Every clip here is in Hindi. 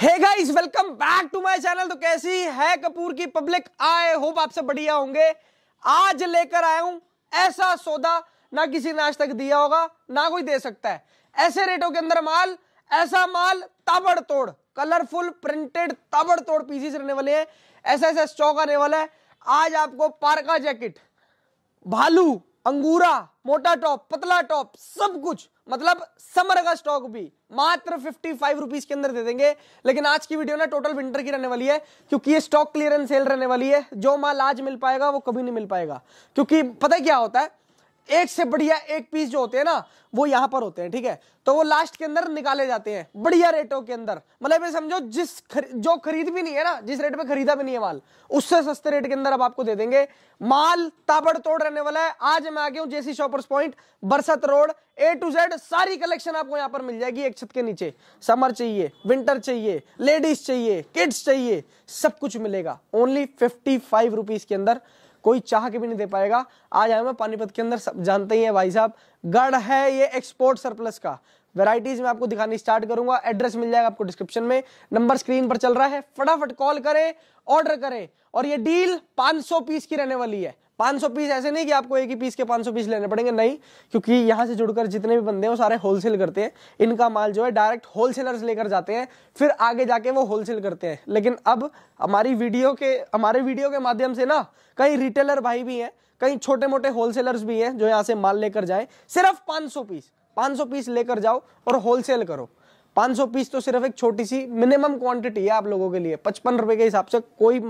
hey guys welcome back to my channel तो कैसी है कपूर की पब्लिक आए होप आप सब बढ़िया होंगे आज लेकर आया हूं ऐसा सौदा ना किसी ने आज तक दिया होगा ना कोई दे सकता है ऐसे रेटों के अंदर माल ऐसा माल ताबड़तोड़ कलरफुल प्रिंटेड ताबड़तोड़ पीसीस रहने वाले हैं ऐसा ऐसा स्टॉक आने वाला है आज आपको पार्का जैकेट भालू अंगूरा मोटा टॉप पतला टॉप सब कुछ मतलब समर का स्टॉक भी मात्र फिफ्टी फाइव रुपीज के अंदर दे देंगे लेकिन आज की वीडियो ना टोटल विंटर की रहने वाली है क्योंकि ये स्टॉक क्लियरेंस सेल रहने वाली है जो माल आज मिल पाएगा वो कभी नहीं मिल पाएगा क्योंकि पता है क्या होता है एक से बढ़िया एक पीस जो होते हैं ना वो यहां पर होते हैं ठीक है तो वो लास्ट के अंदर निकाले जाते हैं बढ़िया रेटों के अंदर मतलब ये समझो जिस खर, जो खरीद भी नहीं है ना जिस रेट पे खरीदा भी नहीं है माल उससे सस्ते रेट के अंदर अब आपको दे देंगे माल ताबड़ तोड़ रहने वाला है आज मैं आ गया हूं J C shoppers point Barasat road A to Z सारी कलेक्शन आपको यहाँ पर मिल जाएगी एक छत के नीचे समर चाहिए विंटर चाहिए लेडीज चाहिए किड्स चाहिए सब कुछ मिलेगा ओनली फिफ्टी फाइव रुपीज के अंदर कोई चाह के भी नहीं दे पाएगा आज आए पानीपत के अंदर सब जानते ही है भाई साहब गढ़ है ये एक्सपोर्ट सरप्लस का वेराइटीज में आपको दिखानी स्टार्ट करूंगा एड्रेस मिल जाएगा आपको डिस्क्रिप्शन में नंबर स्क्रीन पर चल रहा है फटाफट कॉल करें ऑर्डर करें और ये डील 500 पीस की रहने वाली है 500 पीस ऐसे नहीं कि आपको एक ही पीस के 500 पीस लेने पड़ेंगे नहीं क्योंकि यहाँ से जुड़कर जितने भी बंदे हैं वो सारे होलसेल करते हैं इनका माल जो है डायरेक्ट होलसेलर्स लेकर जाते हैं फिर आगे जाके वो होलसेल करते हैं लेकिन अब हमारी वीडियो के हमारे वीडियो के माध्यम से ना कई रिटेलर भाई भी हैं कई छोटे मोटे होलसेलर्स भी हैं जो यहाँ से माल लेकर जाए सिर्फ 500 पीस 500 पीस लेकर जाओ और होलसेल करो 500 पीस तो सिर्फ एक छोटी सी मिनिमम क्वांटिटी है आप लोगों के लिए पचपन रुपए के हिसाब से कोई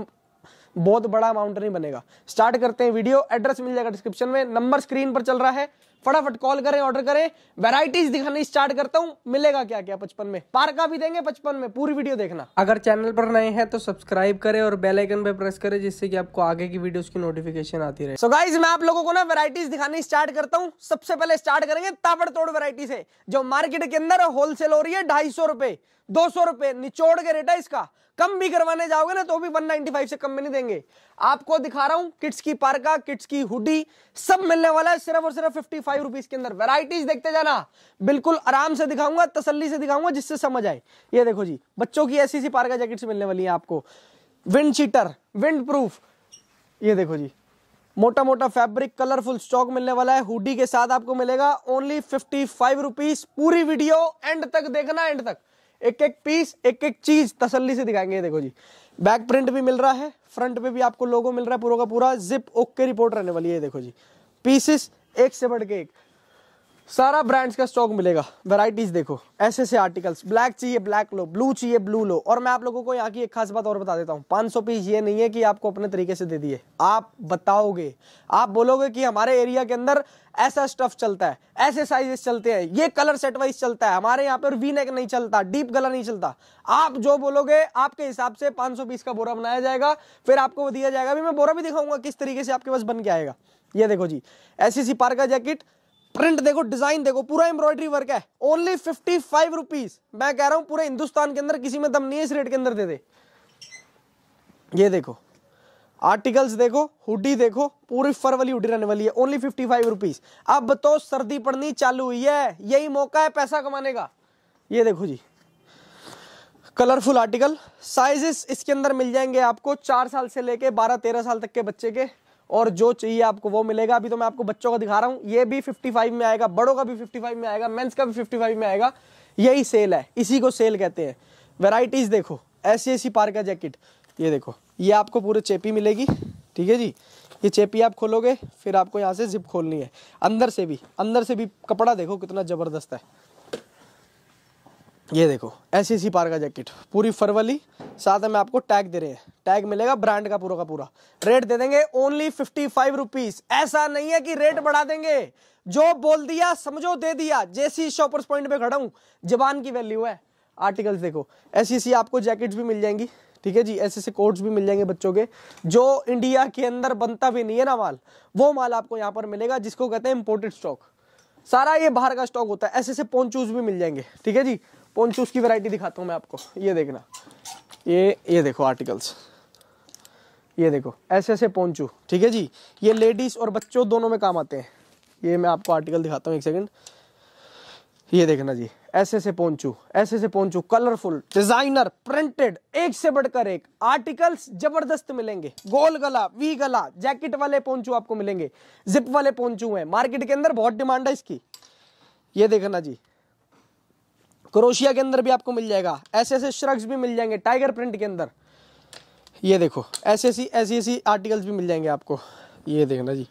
बहुत बड़ा अमाउंट नहीं बनेगा स्टार्ट करते हैं वीडियो एड्रेस मिल जाएगा डिस्क्रिप्शन में नंबर स्क्रीन पर चल रहा है फटाफट कॉल करें ऑर्डर करें वेराइटीज दिखानी स्टार्ट करता हूँ मिलेगा क्या क्या पचपन में पार्का भी देंगे पचपन में पूरी वीडियो देखना अगर चैनल पर नए हैं तो सब्सक्राइब करें और बेल आइकन पे प्रेस करें जिससे कि आपको आगे की वीडियोस की नोटिफिकेशन आती रहे सो so गाइज मैं आप लोगों को ना वेराइटीज दिखानी स्टार्ट करता हूँ सबसे पहले स्टार्ट करेंगे ताबड़तोड़ वेराइटी से जो मार्केट के अंदर होलसेल हो रही है ढाई सौ रुपए दो सौ रुपए निचोड़ के रेट है इसका कम भी करवाने जाओगे ना तो भी 195 से कम में नहीं देंगे आपको दिखा रहा हूं किट्स की पार्का किट्स की हुडी सब मिलने वाला है सिर्फ और सिर्फ फिफ्टी फाइव रुपीज के अंदर वेराइटीज देखते जाना बिल्कुल आराम से दिखाऊंगा तसली से दिखाऊंगा जिससे समझ आए ये देखो जी बच्चों की ऐसी सी पार्का जैकेट्स मिलने वाली है आपको विंड चीटर विंड प्रूफ ये देखो जी मोटा मोटा फैब्रिक कलरफुल स्टॉक मिलने वाला है हुडी के साथ आपको मिलेगा ओनली फिफ्टी फाइव रुपीज पूरी वीडियो एंड तक देखना एंड तक एक एक पीस एक एक चीज तसल्ली से दिखाएंगे देखो जी बैक प्रिंट भी मिल रहा है फ्रंट पे भी आपको लोगो मिल रहा है पूरा का पूरा जिप ओके रिपोर्ट रहने वाली है देखो जी पीसेस एक से बढ़ के एक सारा ब्रांड्स का स्टॉक मिलेगा वेराइटीज देखो ऐसे ऐसे आर्टिकल्स ब्लैक चाहिए ब्लैक लो ब्लू चाहिए ब्लू लो और मैं आप लोगों को यहाँ की एक खास बात और बता देता हूँ 500 पीस ये नहीं है कि आपको अपने तरीके से दे दिए आप बताओगे आप बोलोगे कि हमारे एरिया के अंदर ऐसा स्टफ चलता है ऐसे साइजेस चलते हैं ये कलर सेट वाइज चलता है हमारे यहाँ पर वी नेक नहीं चलता डीप कलर नहीं चलता आप जो बोलोगे आपके हिसाब से पांच पीस का बोरा बनाया जाएगा फिर आपको वो दिया जाएगा अभी मैं बोरा भी दिखाऊंगा किस तरीके से आपके पास बन के आएगा ये देखो जी एस सी पार का जैकेट प्रिंट देखो डिजाइन देखो पूरा एम्ब्रॉयडरी वर्क है ओनली फिफ्टी फाइव रुपीज मैं कह रहा हूं पूरे हिंदुस्तान के अंदर किसी में दम नहीं है इस रेट के अंदर दे दे ये देखो आर्टिकल्स देखो हुडी देखो पूरी फर वाली हुडी रहने वाली है ओनली फिफ्टी फाइव रुपीज अब तो सर्दी पड़नी चालू हुई है यही मौका है पैसा कमाने का ये देखो जी कलरफुल आर्टिकल साइजेस इसके अंदर मिल जाएंगे आपको चार साल से लेके बारह तेरह साल तक के बच्चे के और जो चाहिए आपको वो मिलेगा अभी तो मैं आपको बच्चों का दिखा रहा हूँ ये भी 55 में आएगा बड़ों का भी 55 में आएगा मेंस का भी 55 में आएगा यही सेल है इसी को सेल कहते हैं वेराइटीज देखो ऐसी ऐसी पार का जैकेट ये देखो ये आपको पूरे चेपी मिलेगी ठीक है जी ये चेपी आप खोलोगे फिर आपको यहाँ से जिप खोलनी है अंदर से भी अंदर से भी कपड़ा देखो कितना ज़बरदस्त है ये देखो ऐसी सी पार का जैकेट पूरी वाली साथ में आपको टैग दे रहे हैं टैग मिलेगा ब्रांड का पूरा का पूरा रेट दे देंगे ओनली फिफ्टी फाइव रुपीज ऐसा नहीं है कि रेट बढ़ा देंगे जो बोल दिया समझो दे दिया जैसी शॉपर्स पॉइंट पे खड़ा हूँ जबान की वैल्यू है आर्टिकल्स देखो ऐसी सी e आपको जैकेट भी मिल जाएंगी ठीक है जी ऐसे ऐसे कोट्स भी मिल जाएंगे बच्चों के जो इंडिया के अंदर बनता भी नहीं है ना माल वो माल आपको यहाँ पर मिलेगा जिसको कहते हैं इम्पोर्टेड स्टॉक सारा ये बाहर का स्टॉक होता है ऐसे ऐसे पोंचूज भी मिल जाएंगे ठीक है जी कौन सी उसकी वैरायटी दिखाता हूँ मैं आपको ये देखना ये ये देखो आर्टिकल्स ये देखो ऐसे ऐसे पोंचू ठीक है जी ये लेडीज़ और बच्चों दोनों में काम आते हैं ये मैं आपको आर्टिकल दिखाता हूँ एक सेकेंड ये देखना जी ऐसे ऐसे पोंचू ऐसे ऐसे पोंचू कलरफुल डिजाइनर प्रिंटेड एक से बढ़कर एक आर्टिकल्स जबरदस्त मिलेंगे गोल गला वी गला जैकेट वाले पोंचू आपको मिलेंगे जिप वाले पोंचू हैं मार्केट के अंदर बहुत डिमांड है इसकी ये देखना जी क्रोशिया के अंदर भी आपको मिल जाएगा ऐसे ऐसे श्रग्स भी मिल जाएंगे टाइगर प्रिंट के अंदर ये देखो ऐसे ऐसी ऐसी ऐसी आर्टिकल्स भी मिल जाएंगे आपको ये देखना जी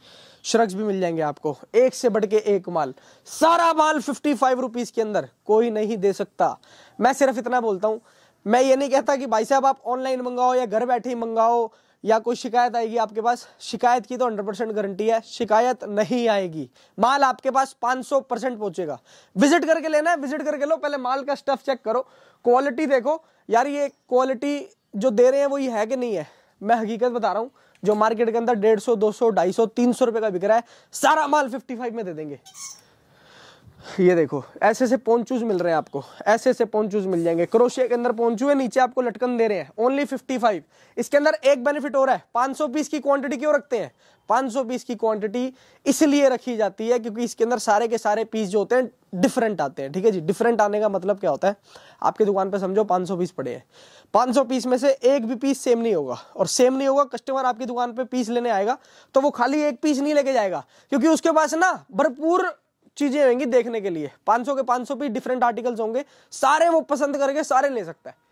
श्रग्स भी मिल जाएंगे आपको एक से बढ़ के एक माल सारा माल फिफ्टी फाइव रुपीज़ के अंदर कोई नहीं दे सकता मैं सिर्फ इतना बोलता हूँ मैं ये नहीं कहता कि भाई साहब आप ऑनलाइन मंगाओ या घर बैठे ही मंगाओ या कोई शिकायत आएगी आपके पास शिकायत की तो 100 परसेंट गारंटी है शिकायत नहीं आएगी माल आपके पास 500 परसेंट पहुंचेगा विजिट करके लेना है विजिट करके लो पहले माल का स्टफ चेक करो क्वालिटी देखो यार ये क्वालिटी जो दे रहे हैं वो ये है कि नहीं है मैं हकीकत बता रहा हूँ जो मार्केट के अंदर डेढ़ सौ दो सौ ढाई सौ तीन सौ रुपए का बिक रहा है सारा माल फिफ्टी फाइव में दे देंगे ये देखो ऐसे ऐसे पॉन्चूज मिल रहे हैं आपको ऐसे ऐसे पॉन्चूज मिल जाएंगे क्रोशिया के अंदर पॉन्चू है नीचे आपको लटकन दे रहे हैं ओनली 55 इसके अंदर एक बेनिफिट हो रहा है 500 पीस की क्वांटिटी क्यों रखते हैं 500 पीस की क्वांटिटी इसलिए रखी जाती है क्योंकि इसके अंदर सारे के सारे पीस जो होते हैं डिफरेंट आते हैं ठीक है जी डिफरेंट आने का मतलब क्या होता है आपकी दुकान पर समझो 500 पीस पड़े हैं 500 पीस में से एक भी पीस सेम नहीं होगा और सेम नहीं होगा कस्टमर आपकी दुकान पर पीस लेने आएगा तो वो खाली एक पीस नहीं लेके जाएगा क्योंकि उसके पास ना भरपूर चीजें रहेंगी देखने के लिए 500 के 500 भी डिफरेंट आर्टिकल्स होंगे सारे वो पसंद करके सारे ले सकता है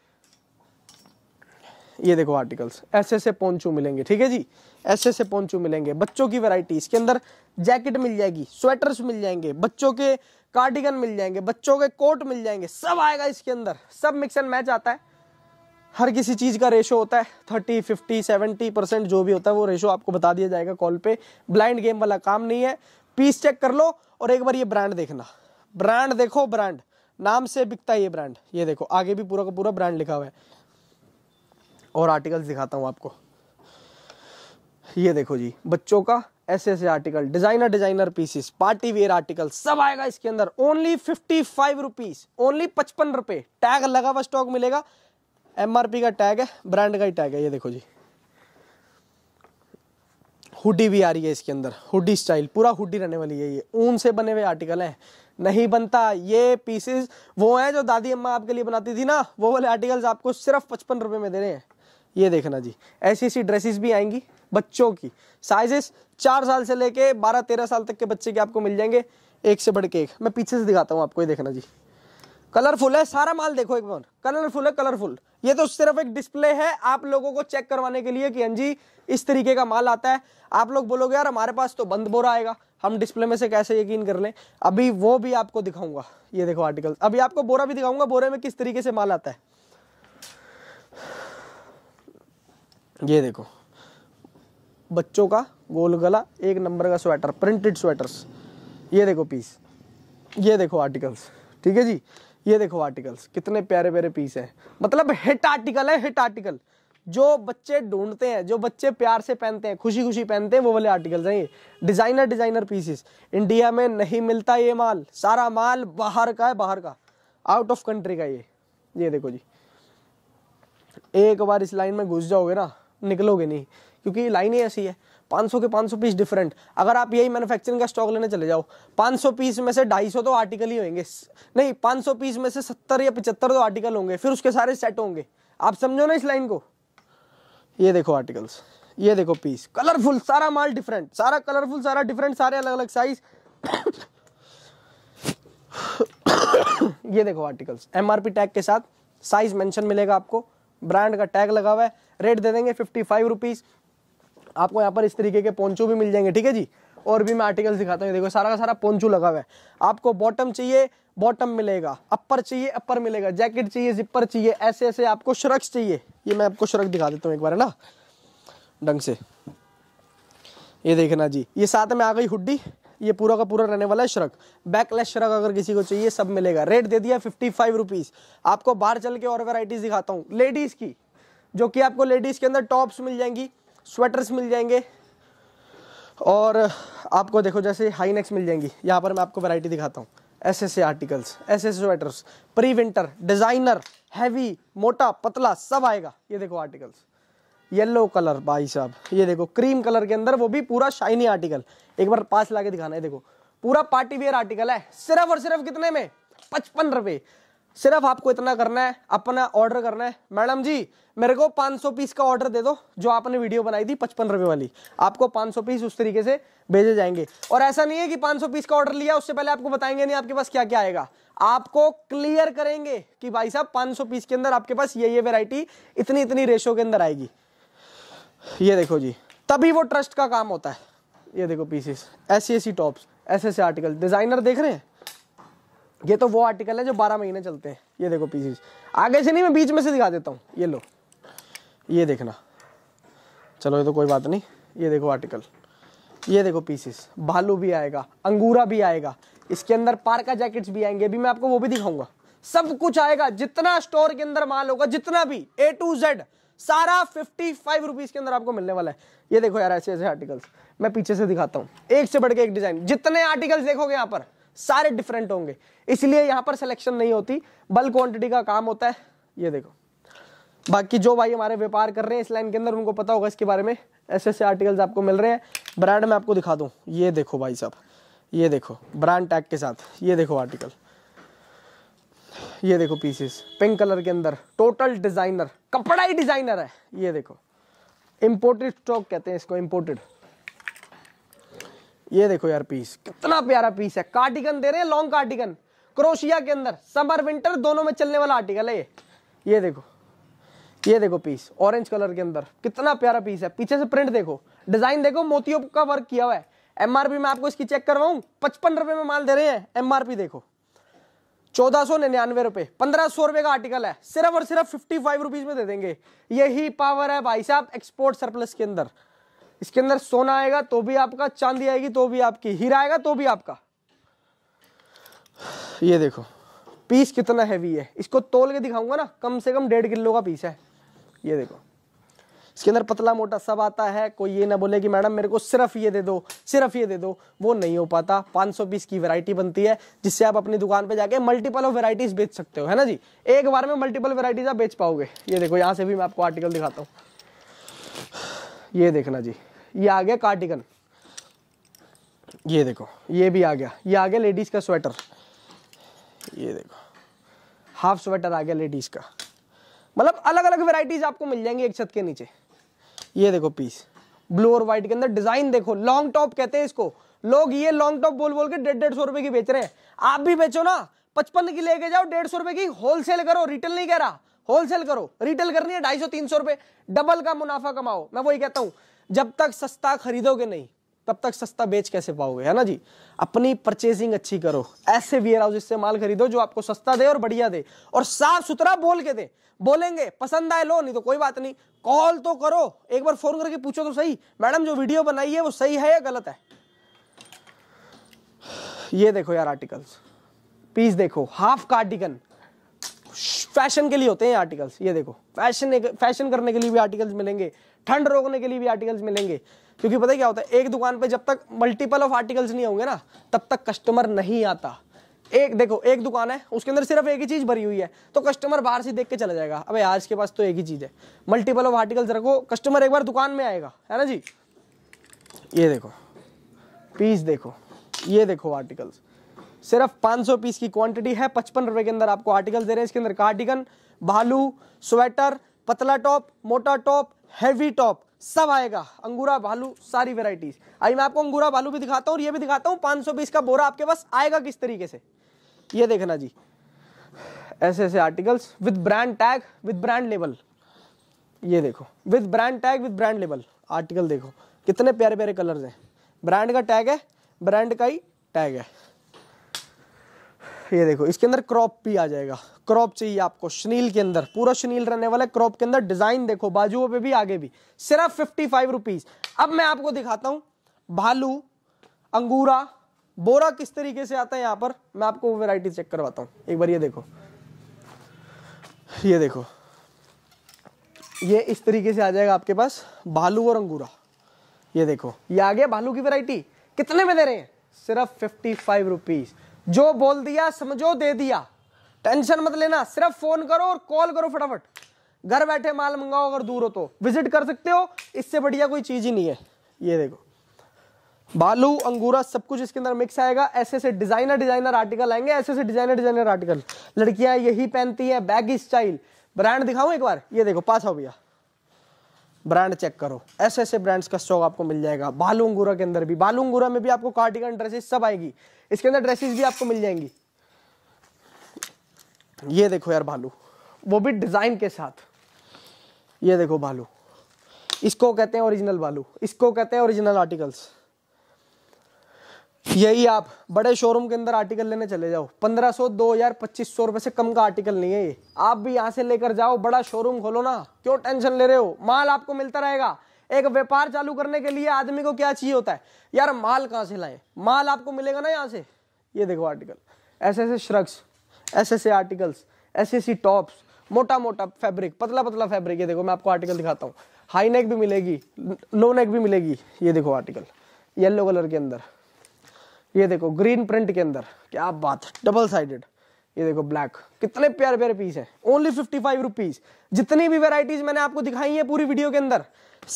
ये देखो आर्टिकल्स ऐसे ऐसे पोंचू मिलेंगे ठीक है जी ऐसे ऐसे पोंचू मिलेंगे बच्चों की वैरायटी इसके अंदर जैकेट मिल जाएगी स्वेटर्स मिल जाएंगे बच्चों के कार्डिगन मिल जाएंगे बच्चों के कोट मिल जाएंगे सब आएगा इसके अंदर सब मिक्स एंड मैच आता है हर किसी चीज़ का रेशो होता है थर्टी फिफ्टी सेवेंटी परसेंट जो भी होता है वो रेशो आपको बता दिया जाएगा कॉल पे ब्लाइंड गेम वाला काम नहीं है पीस चेक कर लो और एक बार ये ब्रांड देखना ब्रांड देखो ब्रांड नाम से बिकता है ये ब्रांड ये देखो आगे भी पूरा का पूरा ब्रांड लिखा हुआ है और आर्टिकल्स दिखाता हूँ आपको ये देखो जी बच्चों का ऐसे ऐसे article designer designer pieces party wear article सब आएगा इसके अंदर only fifty five rupees only पचपन रुपए टैग लगा हुआ स्टॉक मिलेगा एमआरपी का टैग है ब्रांड का ही टैग है ये देखो जी हुडी भी आ रही है इसके अंदर हुडी स्टाइल पूरा हुडी रहने वाली है ये ऊन से बने हुए आर्टिकल है नहीं बनता ये पीसेस वो हैं जो दादी अम्मा आपके लिए बनाती थी ना वो वाले आर्टिकल्स आपको सिर्फ पचपन रुपए में दे रहे हैं ये देखना जी ऐसी ऐसी ड्रेसेस भी आएंगी बच्चों की साइजेस चार साल से लेके बारह तेरह साल तक के बच्चे के आपको मिल जाएंगे एक से बढ़ के एक मैं पीछे से दिखाता हूँ आपको ये देखना जी कलरफुल है सारा माल देखो एक बार कलरफुल है कलरफुल ये तो सिर्फ एक डिस्प्ले है आप लोगों को चेक करवाने के लिए कि अंजी हाँ इस तरीके का माल आता है आप लोग बोलोगे यार हमारे पास तो बंद बोरा आएगा हम डिस्प्ले में से कैसे यकीन कर लें अभी वो भी आपको दिखाऊंगा ये देखो आर्टिकल अभी आपको बोरा भी दिखाऊंगा बोरे में किस तरीके से माल आता है ये देखो बच्चों का गोल गला एक नंबर का स्वेटर प्रिंटेड स्वेटर्स ये देखो पीस ये देखो आर्टिकल्स ठीक है जी ये देखो आर्टिकल्स कितने प्यारे प्यारे पीस हैं मतलब हिट आर्टिकल है हिट आर्टिकल जो बच्चे ढूंढते हैं जो बच्चे प्यार से पहनते हैं खुशी खुशी पहनते हैं वो वाले आर्टिकल्स हैं ये डिज़ाइनर डिज़ाइनर पीसेस इंडिया में नहीं मिलता ये माल सारा माल बाहर का है बाहर का आउट ऑफ कंट्री का ये ये देखो जी एक बार इस लाइन में घुस जाओगे ना निकलोगे नहीं क्योंकि लाइन ही ऐसी है 500 के 500 पीस डिफरेंट अगर आप यही मैन्युफैक्चरिंग का स्टॉक लेने चले जाओ 500 पीस में से 250 तो आर्टिकल ही होंगे नहीं 500 पीस में से 70 या 75 तो आर्टिकल होंगे फिर उसके सारे सेट होंगे आप समझो ना इस लाइन को ये देखो आर्टिकल्स ये देखो पीस कलरफुल सारा माल डिफरेंट सारा कलरफुल सारा डिफरेंट सारे अलग अलग साइज ये देखो आर्टिकल्स एमआरपी टैग के साथ साइज मेंशन मिलेगा आपको ब्रांड का टैग लगा हुआ है रेट दे देंगे फिफ्टी फाइव रुपीज़ आपको यहाँ पर इस तरीके के पोंचो भी मिल जाएंगे ठीक है जी और भी मैं आर्टिकल्स दिखाता हूँ देखो सारा का सारा पोंचू लगा हुआ है आपको बॉटम चाहिए बॉटम मिलेगा अपर चाहिए अपर मिलेगा जैकेट चाहिए जिपर चाहिए ऐसे ऐसे आपको श्रक्स चाहिए ये मैं आपको श्रक दिखा देता हूँ एक बार है ना ढंग से ये देखना जी ये साथ में आ गई हुड्डी ये पूरा का पूरा रहने वाला है श्रक बैकलेस श्रक अगर किसी को चाहिए सब मिलेगा रेट दे दिया फिफ्टी फाइव रुपीज़ आपको बाहर चल के और वेराइटीज़ दिखाता हूँ लेडीज़ की जो कि आपको लेडीज़ के अंदर टॉप्स मिल जाएंगी स्वेटर्स मिल जाएंगे और आपको देखो जैसे हाई नेक्स मिल जाएंगी यहाँ पर मैं आपको वैरायटी दिखाता हूँ ऐसे ऐसे आर्टिकल्स ऐसे ऐसे sweaters pre winter designer heavy मोटा पतला सब आएगा ये देखो आर्टिकल्स येलो कलर भाई साहब ये देखो क्रीम कलर के अंदर वो भी पूरा शाइनी आर्टिकल एक बार पास ला के दिखाना है देखो पूरा पार्टी वेयर आर्टिकल है सिर्फ और सिर्फ कितने में पचपन रुपए सिर्फ आपको इतना करना है अपना ऑर्डर करना है मैडम जी मेरे को 500 पीस का ऑर्डर दे दो जो आपने वीडियो बनाई थी पचपन रुपए वाली आपको 500 पीस उस तरीके से भेजे जाएंगे और ऐसा नहीं है कि 500 पीस का ऑर्डर लिया उससे पहले आपको बताएंगे नहीं आपके पास क्या क्या आएगा आपको क्लियर करेंगे कि भाई साहब पांच पीस के अंदर आपके पास ये ये वेराइटी इतनी इतनी रेशो के अंदर आएगी ये देखो जी तभी वो ट्रस्ट का काम होता है ये देखो पीसेस ऐसी ऐसी टॉप्स ऐसे ऐसे आर्टिकल डिजाइनर देख रहे हैं ये तो वो आर्टिकल है जो बारह महीने चलते हैं ये देखो पीसीज आगे से नहीं मैं बीच में से दिखा देता हूँ ये लो ये देखना चलो ये तो कोई बात नहीं ये देखो आर्टिकल ये देखो पीसीस भालू भी आएगा अंगूरा भी आएगा इसके अंदर पार्का जैकेट्स भी आएंगे अभी मैं आपको वो भी दिखाऊंगा सब कुछ आएगा जितना स्टोर के अंदर माल होगा जितना भी ए टू जेड सारा फिफ्टी फाइव रुपीज के अंदर आपको मिलने वाला है ये देखो यार ऐसे ऐसे आर्टिकल्स मैं पीछे से दिखाता हूँ एक से बढ़ के एक डिजाइन जितने आर्टिकल्स देखोगे यहाँ पर सारे डिफरेंट होंगे इसलिए यहां पर सिलेक्शन नहीं होती बल्क क्वांटिटी का काम होता है ये देखो बाकी जो भाई हमारे व्यापार कर रहे हैं इस लाइन के अंदर उनको पता होगा इसके बारे में ऐसे ऐसे आर्टिकल्स आपको मिल रहे हैं ब्रांड में आपको दिखा दूँ ये देखो भाई साहब ये देखो ब्रांड टैग के साथ ये देखो आर्टिकल ये देखो पीसेस पिंक कलर के अंदर टोटल डिजाइनर कपड़ा ही डिजाइनर है ये देखो इम्पोर्टेड स्टॉक कहते हैं इसको इम्पोर्टेड ये देखो यार पीस कितना प्यारा पीस है कार्टिगन दे रहे हैं लॉन्ग कार्टिगन क्रोशिया के अंदर समर विंटर दोनों में चलने वाला आर्टिकल है ये ये देखो ये देखो पीस ऑरेंज कलर के अंदर कितना प्यारा पीस है पीछे से प्रिंट देखो डिजाइन देखो मोतियों का वर्क किया हुआ है एमआरपी में आपको इसकी चेक करवाऊ पचपन रुपए में माल दे रहे हैं एमआरपी देखो चौदह सौ निन्यानवे रुपए पंद्रह सौ रुपए का आर्टिकल है सिर्फ और सिर्फ फिफ्टी फाइव रुपीज में दे देंगे यही पावर है भाई साहब एक्सपोर्ट सरप्लस के अंदर इसके अंदर सोना आएगा तो भी आपका चांदी आएगी तो भी आपकी हीरा आएगा तो भी आपका ये देखो पीस कितना हैवी है इसको तोल के दिखाऊंगा ना कम से कम डेढ़ किलो का पीस है ये देखो इसके अंदर पतला मोटा सब आता है कोई ये ना बोले कि मैडम मेरे को सिर्फ ये दे दो सिर्फ ये दे दो वो नहीं हो पाता 500 पीस की वैरायटी बनती है जिससे आप अपनी दुकान पे जाके मल्टीपल ऑफ वैरायटीज बेच सकते हो है ना जी एक बार में मल्टीपल वैरायटीज आप बेच पाओगे ये देखो यहाँ से भी मैं आपको आर्टिकल दिखाता हूँ ये देखना जी ये आ गया कार्टिकन ये देखो ये भी आ गया ये आ गया लेडीज़ का स्वेटर ये देखो हाफ स्वेटर आ गया लेडीज़ का मतलब अलग अलग वेराइटीज़ आपको मिल जाएंगी एक छत के नीचे ये देखो पीस ब्लू और व्हाइट के अंदर डिज़ाइन देखो लॉन्ग टॉप कहते हैं इसको लोग ये लॉन्ग टॉप बोल बोल के डेढ़ डेढ़ सौ रुपए की बेच रहे हैं आप भी बेचो ना पचपन की लेके जाओ डेढ़ सौ रुपए की होलसेल करो रिटेल नहीं कह रहा होलसेल करो रिटेल करनी है ढाई सौ तीन सौ रुपए डबल का मुनाफा कमाओ मैं वही कहता हूं जब तक सस्ता खरीदोगे नहीं तब तक सस्ता बेच कैसे पाओगे है ना जी अपनी परचेजिंग अच्छी करो ऐसे वियर हाउस से माल खरीदो जो आपको सस्ता दे और बढ़िया दे और साफ सुथरा बोल के दे बोलेंगे पसंद आए लो नहीं तो कोई बात नहीं कॉल तो करो एक बार फोन करके पूछो तो सही मैडम जो वीडियो बनाई है वो सही है या गलत है ये देखो यार आर्टिकल्स पीस देखो हाफ कार्डिगन फैशन के लिए होते हैं आर्टिकल्स ये देखो फैशन फैशन करने के लिए भी आर्टिकल्स मिलेंगे ठंड रोकने के लिए भी आर्टिकल्स मिलेंगे क्योंकि पता है क्या होता है एक दुकान पे जब तक मल्टीपल ऑफ आर्टिकल्स नहीं होंगे ना तब तक कस्टमर नहीं आता एक देखो एक दुकान है उसके अंदर सिर्फ एक ही चीज़ भरी हुई है तो कस्टमर बाहर से देख के चला जाएगा अबे यार इसके पास तो एक ही चीज़ है मल्टीपल ऑफ आर्टिकल्स रखो कस्टमर एक बार दुकान में आएगा है ना जी ये देखो पीस देखो ये देखो आर्टिकल्स सिर्फ 500 पीस की क्वांटिटी है पचपन रुपए के अंदर आपको आर्टिकल दे रहे हैं इसके अंदर कार्डिगन भालू स्वेटर पतला टॉप मोटा टॉप हैवी टॉप सब आएगा अंगूरा भालू सारी वेराइटीज आई मैं आपको अंगूरा भालू भी दिखाता हूँ और ये भी दिखाता हूँ पांच पीस का बोरा आपके पास आएगा किस तरीके से ये देखना जी ऐसे ऐसे articles with brand tag with brand label ये देखो with brand tag with brand label article देखो कितने प्यारे प्यारे कलर्स हैं ब्रांड का टैग है ब्रांड का ही टैग है ये देखो इसके अंदर क्रॉप भी आ जाएगा क्रॉप चाहिए आपको शनील के अंदर पूरा शनील रहने वाला क्रॉप के अंदर डिजाइन देखो बाजुओं पे भी आगे भी सिर्फ फिफ्टी फाइव रुपीज अब मैं आपको दिखाता हूं भालू अंगूरा बोरा किस तरीके से आता है यहां पर मैं आपको वो वेराइटी चेक करवाता हूँ एक बार ये देखो ये देखो ये इस तरीके से आ जाएगा आपके पास भालू और अंगूरा ये देखो ये आ गया भालू की वेराइटी कितने में दे रहे हैं सिर्फ फिफ्टी फाइव रुपीज़ जो बोल दिया समझो दे दिया टेंशन मत लेना सिर्फ फोन करो और कॉल करो फटाफट घर बैठे माल मंगाओ अगर दूर हो तो विजिट कर सकते हो इससे बढ़िया कोई चीज ही नहीं है ये देखो बालू अंगूरा सब कुछ इसके अंदर मिक्स आएगा ऐसे ऐसे डिजाइनर डिजाइनर आर्टिकल आएंगे ऐसे ऐसे डिजाइनर डिजाइनर आर्टिकल लड़कियां यही पहनती हैं बैग स्टाइल ब्रांड दिखाऊं एक बार ये देखो पास आओ भैया ब्रांड चेक करो ऐसे ऐसे ब्रांड्स का स्टॉक आपको मिल जाएगा बालूंगूरा के अंदर भी बालूंगूरा में भी आपको कार्टिकन ड्रेसेस सब आएगी इसके अंदर ड्रेसेस भी आपको मिल जाएंगी ये देखो यार भालू वो भी डिज़ाइन के साथ ये देखो भालू इसको कहते हैं ओरिजिनल भालू इसको कहते हैं ओरिजिनल आर्टिकल्स यही आप बड़े शोरूम के अंदर आर्टिकल लेने चले जाओ पंद्रह सौ दो हजार पच्चीस सौ रुपए से कम का आर्टिकल नहीं है ये आप भी यहाँ से लेकर जाओ बड़ा शोरूम खोलो ना क्यों टेंशन ले रहे हो माल आपको मिलता रहेगा एक व्यापार चालू करने के लिए आदमी को क्या चाहिए होता है यार माल कहाँ से लाए माल आपको मिलेगा ना यहाँ से ये देखो आर्टिकल ऐसे ऐसे श्रग्स ऐसे ऐसे आर्टिकल्स ऐसे ऐसी टॉप्स मोटा मोटा फैब्रिक पतला पतला फैब्रिक ये देखो मैं आपको आर्टिकल दिखाता हूँ हाई नेक भी मिलेगी लो नेक भी मिलेगी ये देखो आर्टिकल येलो कलर के अंदर ये देखो ग्रीन प्रिंट के अंदर क्या बात डबल साइडेड ये देखो ब्लैक कितने प्यारे प्यारे पीस है ओनली फिफ्टी फाइव रुपीज जितनी भी वेराइटीज मैंने आपको दिखाई है पूरी वीडियो के अंदर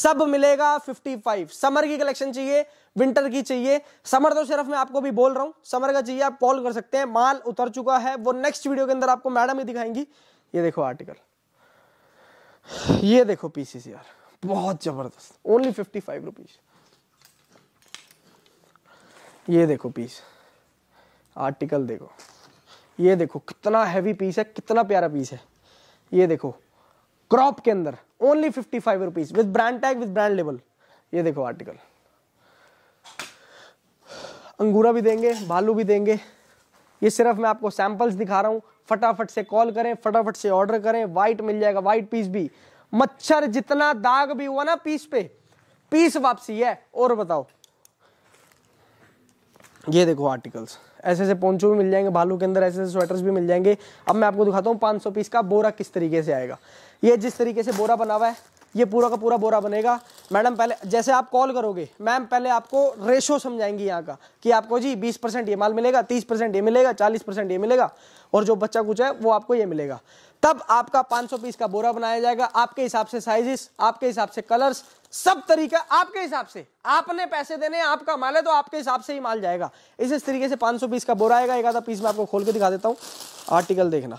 सब मिलेगा 55 समर की कलेक्शन चाहिए विंटर की चाहिए समर तो सिर्फ मैं आपको भी बोल रहा हूँ समर का चाहिए आप कॉल कर सकते हैं माल उतर चुका है वो नेक्स्ट वीडियो के अंदर आपको मैडम ही दिखाएंगी ये देखो आर्टिकल ये देखो पीसीसीआर बहुत जबरदस्त ओनली फिफ्टी फाइव रुपीज़ ये देखो पीस आर्टिकल देखो ये देखो कितना हैवी पीस है कितना प्यारा पीस है ये देखो क्रॉप के अंदर only fifty five rupees with brand tag with brand label ये देखो आर्टिकल अंगूरा भी देंगे भालू भी देंगे ये सिर्फ मैं आपको सैंपल्स दिखा रहा हूँ फटाफट से कॉल करें फटाफट से ऑर्डर करें वाइट मिल जाएगा व्हाइट पीस भी मच्छर जितना दाग भी हुआ ना पीस पे पीस वापसी है और बताओ ये देखो आर्टिकल्स ऐसे ऐसे पोंचो भी मिल जाएंगे भालू के अंदर ऐसे ऐसे स्वेटर्स भी मिल जाएंगे अब मैं आपको दिखाता हूँ 500 पीस का बोरा किस तरीके से आएगा ये जिस तरीके से बोरा बना हुआ है ये पूरा का पूरा बोरा बनेगा मैडम पहले जैसे आप कॉल करोगे मैम पहले आपको रेशो समझाएंगी यहाँ का कि आपको जी 20 परसेंट ये माल मिलेगा 30 परसेंट ये मिलेगा 40 परसेंट ये मिलेगा और जो बच्चा कुछ है वो आपको ये मिलेगा तब आपका 500 पीस का बोरा बनाया जाएगा आपके हिसाब से साइजेस आपके हिसाब से कलर्स सब तरीका आपके हिसाब से आपने पैसे देने आपका माल है तो आपके हिसाब से ही माल जाएगा इस, तरीके से पाँच पीस का बोरा आएगा एक आधा पीस मैं आपको खोल के दिखा देता हूँ आर्टिकल देखना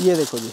ये देखो जी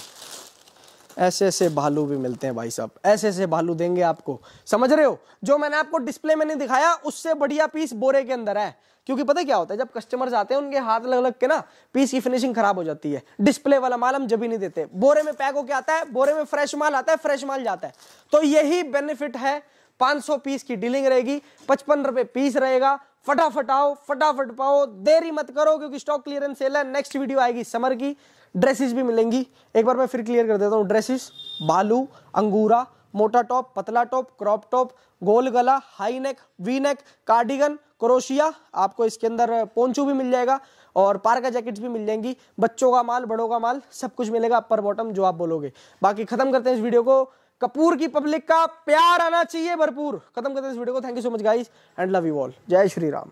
ऐसे ऐसे भालू भी मिलते हैं भाई साहब ऐसे ऐसे भालू देंगे आपको समझ रहे हो जो मैंने आपको डिस्प्ले में नहीं दिखाया उससे बढ़िया पीस बोरे के अंदर है क्योंकि पता क्या होता है जब कस्टमर्स आते हैं उनके हाथ लग लग के ना पीस की फिनिशिंग खराब हो जाती है डिस्प्ले वाला माल हम जब नहीं देते बोरे में पैक होके आता है बोरे में फ्रेश माल आता है फ्रेश माल जाता है तो यही बेनिफिट है 500 पीस की डीलिंग रहेगी पचपन रुपए पीस रहेगा फटाफट आओ फटाफट पाओ देरी मत करो क्योंकि स्टॉक क्लियरेंस सेल है नेक्स्ट वीडियो आएगी समर की ड्रेसेस भी मिलेंगी एक बार मैं फिर क्लियर कर देता हूँ ड्रेसेस बालू अंगूरा मोटा टॉप पतला टॉप क्रॉप टॉप गोल गला high neck V neck cardigan क्रोशिया आपको इसके अंदर पोंचू भी मिल जाएगा और पार्का जैकेट्स भी मिल जाएंगी बच्चों का माल बड़ों का माल सब कुछ मिलेगा अपर बॉटम जो आप बोलोगे बाकी खत्म करते हैं इस वीडियो को कपूर की पब्लिक का प्यार आना चाहिए भरपूर खत्म करते हैं इस वीडियो को thank you so much guys and love you all जय श्री राम